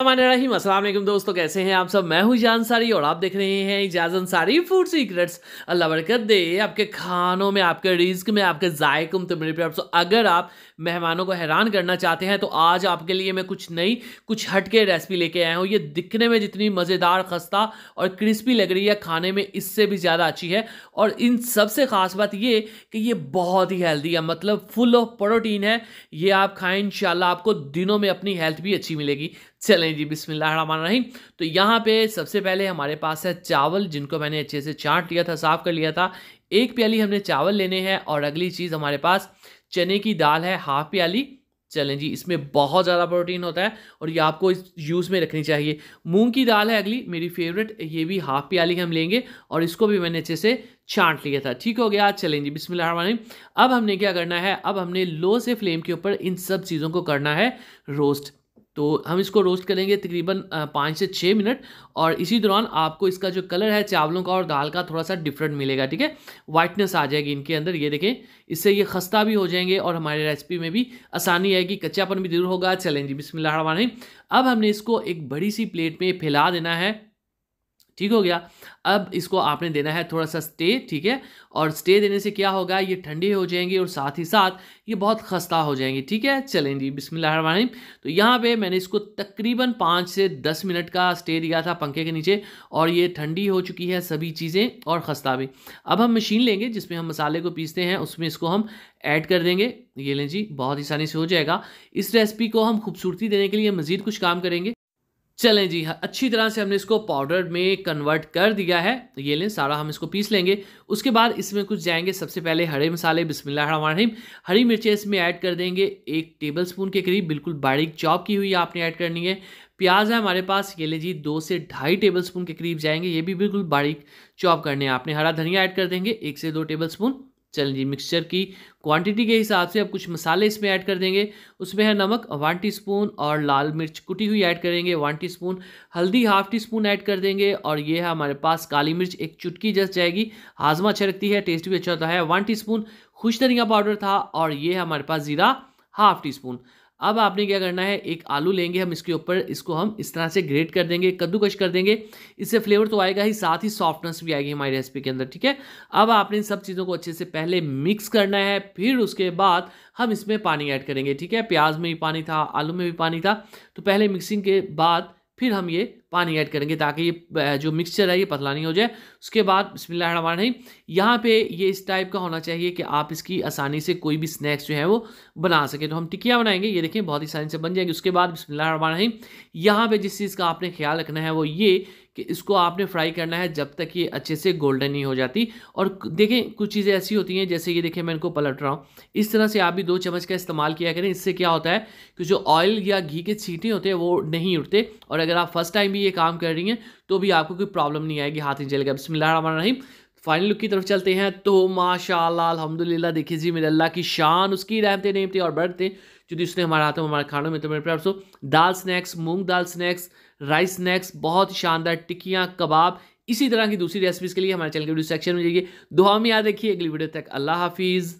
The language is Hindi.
अल्लाम दोस्तों कैसे हैं आप सब मैं हूं जान सारी और आप देख रहे हैं इजाज अंसारी फूड सीक्रेट्स अल्लाह बरकत दे आपके खानों में आपके रिस्क में आपके जायकों तो मेरे प्यार तो अगर आप मेहमानों को हैरान करना चाहते हैं तो आज आपके लिए मैं कुछ नई कुछ हटके रेसिपी लेके आया हूँ ये दिखने में जितनी मज़ेदार खस्ता और क्रिस्पी लग रही है खाने में इससे भी ज़्यादा अच्छी है और इन सबसे ख़ास बात ये कि ये बहुत ही हेल्दी है मतलब फुल ऑफ प्रोटीन है ये आप खाएँ इन आपको दिनों में अपनी हेल्थ भी अच्छी मिलेगी चलें जी बिसमीम तो यहाँ पे सबसे पहले हमारे पास है चावल जिनको मैंने अच्छे से चाट लिया था साफ़ कर लिया था एक प्याली हमने चावल लेने हैं और अगली चीज़ हमारे पास चने की दाल है हाफ प्याली चलें जी इसमें बहुत ज़्यादा प्रोटीन होता है और ये आपको इस यूज़ में रखनी चाहिए मूंग की दाल है अगली मेरी फेवरेट ये भी हाफ प्याली हम लेंगे और इसको भी मैंने अच्छे से छांट लिया था ठीक हो गया चलें जी बिस्मिल्लाहमान अब हमने क्या करना है अब हमने लो से फ्लेम के ऊपर इन सब चीज़ों को करना है रोस्ट तो हम इसको रोस्ट करेंगे तकरीबन पाँच से छः मिनट और इसी दौरान आपको इसका जो कलर है चावलों का और दाल का थोड़ा सा डिफरेंट मिलेगा ठीक है वाइटनेस आ जाएगी इनके अंदर ये देखें इससे ये खस्ता भी हो जाएंगे और हमारे रेसिपी में भी आसानी आएगी कच्चापन भी दूर होगा चलें जी बिस्मिल्लाह अब हमने इसको एक बड़ी सी प्लेट में फैला देना है ठीक हो गया अब इसको आपने देना है थोड़ा सा स्टे ठीक है और स्टे देने से क्या होगा ये ठंडी हो जाएंगी और साथ ही साथ ये बहुत खस्ता हो जाएंगी ठीक है चलें जी बिसमीम तो यहाँ पे मैंने इसको तकरीबन पाँच से दस मिनट का स्टे दिया था पंखे के नीचे और ये ठंडी हो चुकी है सभी चीज़ें और खस्ता भी अब हम मशीन लेंगे जिसमें हम मसाले को पीसते हैं उसमें इसको हम ऐड कर देंगे ये लें जी बहुत आसानी से हो जाएगा इस रेसिपी को हम खूबसूरती देने के लिए मज़ीद कुछ काम करेंगे चलें जी हाँ अच्छी तरह से हमने इसको पाउडर में कन्वर्ट कर दिया है तो ये लें सारा हम इसको पीस लेंगे उसके बाद इसमें कुछ जाएंगे सबसे पहले हरे मसाले बिस्मिल्लाहिर्रहमानिर्रहीम हरी मिर्चें इसमें ऐड कर देंगे एक टेबलस्पून के करीब बिल्कुल बारीक चॉप की हुई आपने ऐड करनी है प्याज है हमारे पास ये लें जी दो से ढाई टेबल स्पून के करीब जाएंगे ये भी बिल्कुल बारीक चॉप करने हैं आपने हरा धनिया ऐड कर देंगे एक से दो टेबल स्पून चलिए मिक्सचर की क्वांटिटी के हिसाब से अब कुछ मसाले इसमें ऐड कर देंगे उसमें है नमक वन टीस्पून और लाल मिर्च कुटी हुई ऐड करेंगे वन टीस्पून हल्दी हाफ टी स्पून ऐड कर देंगे और ये है हमारे पास काली मिर्च एक चुटकी जस जाएगी हाजमा अच्छा रखती है टेस्ट भी अच्छा होता है वन टी स्पून खुश धनिया पाउडर था और ये है हमारे पास ज़ीरा हाफ टी स्पून अब आपने क्या करना है एक आलू लेंगे हम इसके ऊपर इसको हम इस तरह से ग्रेट कर देंगे कद्दूकश कर देंगे इससे फ्लेवर तो आएगा ही साथ ही सॉफ्टनेस भी आएगी हमारी रेसिपी के अंदर ठीक है अब आपने इन सब चीज़ों को अच्छे से पहले मिक्स करना है फिर उसके बाद हम इसमें पानी ऐड करेंगे ठीक है प्याज में भी पानी था आलू में भी पानी था तो पहले मिक्सिंग के बाद फिर हम ये पानी ऐड करेंगे ताकि ये जो मिक्सचर है ये पतला नहीं हो जाए उसके बाद बसमिल्लाम यहाँ पे ये इस टाइप का होना चाहिए कि आप इसकी आसानी से कोई भी स्नैक्स जो है वो बना सके तो हम टिकिया बनाएंगे ये देखें बहुत ही आसानी से बन जाएंगे उसके बाद बसमिल्लाम यहाँ पर जिस चीज़ का आपने ख्याल रखना है वो ये कि इसको आपने फ्राई करना है जब तक ये अच्छे से गोल्डन नहीं हो जाती और देखें कुछ चीज़ें ऐसी होती हैं जैसे ये देखें मैं इनको पलट रहा हूँ इस तरह से आप भी दो चम्मच का इस्तेमाल किया करें इससे क्या होता है कि जो ऑयल या घी के छीटे होते हैं वो नहीं उठते और अगर आप फर्स्ट टाइम भी ये काम कर रही हैं तो भी आपको कोई प्रॉब्लम नहीं आएगी हाथ नहीं जलेगा बिस्मिल्लाह रही फाइनल लुक की तरफ चलते हैं तो माशा अल्हम्दुलिल्लाह देखिए जी मेरे अल्लाह की शान उसकी रहमतें नेमतें और बढ़ते जो उसने हमारा हाथों में हमारे खानों में तो मेरे प्यार सो दाल स्नैक्स मूंग दाल स्नैक्स राइस स्नैक्स बहुत शानदार टिक्कियाँ कबाब इसी तरह की दूसरी रेसिपीज़ के लिए हमारे चैनल के वीडियो सेक्शन में जाइए दुआ में याद रखिए अगली वीडियो तक अल्लाह हाफिज़